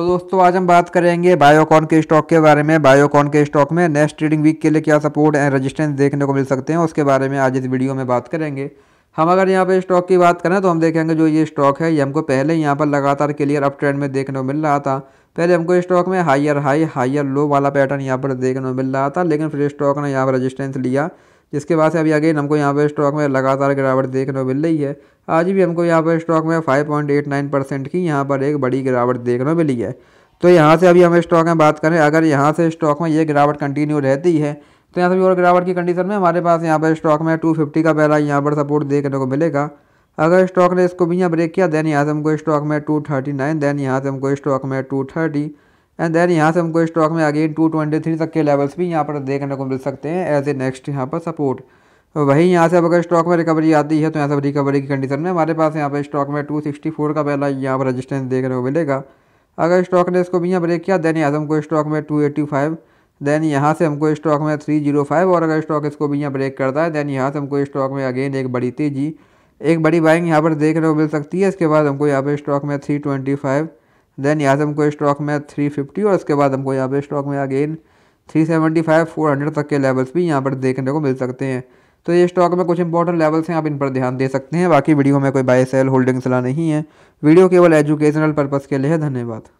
तो दोस्तों आज हम बात करेंगे बायोकॉन के स्टॉक के बारे में बायोकॉन के स्टॉक में नेक्स्ट ट्रेडिंग वीक के लिए क्या सपोर्ट एंड रेजिस्टेंस देखने को मिल सकते हैं उसके बारे में आज इस वीडियो में बात करेंगे हम अगर यहाँ पर स्टॉक की बात करें तो हम देखेंगे जो ये स्टॉक है ये हमको पहले यहाँ पर लगातार क्लियर अप ट्रेंड में देखने को मिल रहा था पहले हमको स्टॉक में हायर हाई हायर लो वाला पैटर्न यहाँ पर देखने को मिल रहा था लेकिन फिर स्टॉक ने यहाँ पर रजिस्टेंस लिया जिसके बाद से अभी अगेन हमको यहाँ पर स्टॉक में लगातार गिरावट देखने को मिल रही है आज भी हमको यहाँ पर स्टॉक में फाइव परसेंट की यहाँ पर एक बड़ी गिरावट देखने को मिली है तो यहाँ से अभी हम स्टॉक में बात करें अगर यहाँ से स्टॉक में ये गिरावट कंटिन्यू रहती है तो यहाँ से भी और गिरावट की कंडीशन में हमारे पास यहाँ पर स्टॉक में 250 का पहला यहाँ पर सपोर्ट देखने को मिलेगा अगर स्टॉक ने इसको भी यहाँ ब्रेक किया देन यहाँ से हमको स्टॉक में 239 देन यहाँ से हमको स्टॉक में 230 एंड देन यहाँ से हमको स्टॉक में अगेन टू ट्वेंटी थ्री तक के लेवल्स भी यहाँ पर देखने को मिल सकते हैं एज ए नेक्स्ट यहाँ पर सपोर्ट तो वही यहाँ से अब अगर स्टॉक में रिकवरी आती है तो यहाँ से रिकवरी की कंडीशन में हमारे पास यहाँ पर स्टॉक में टू सिक्सटी फोर का पहला यहाँ पर रजिस्टेंस देखने को मिलेगा अगर स्टॉक ने इसको भी यहाँ ब्रेक किया देन यहाँ से हमको स्टॉक में टू एट्टी फाइव देन यहाँ से हमको स्टॉक में थ्री जीरो फाइव और अगर स्टॉक इसको भी यहाँ ब्रेक करता है देन यहाँ से हमको स्टॉक में अगेन एक बड़ी तेज़ी एक बड़ी बाइंग यहाँ पर देखने को मिल सकती है इसके बाद हमको यहाँ पर स्टॉक में थ्री ट्वेंटी फाइव देन यहाँ से हमको स्टॉक में थ्री फिफ्टी और उसके बाद हमको यहाँ पे स्टॉक में again three seventy five four hundred तक के लेवल्स भी यहाँ पर देखने को मिल सकते हैं तो ये स्टॉक में कुछ इंपॉर्टेंट लेवल्स हैं आप इन पर ध्यान दे सकते हैं बाकी वीडियो में कोई बाय सेल होल्डिंग सलाह नहीं है वीडियो केवल एजुकेशनल पर्पज़ के लिए है धन्यवाद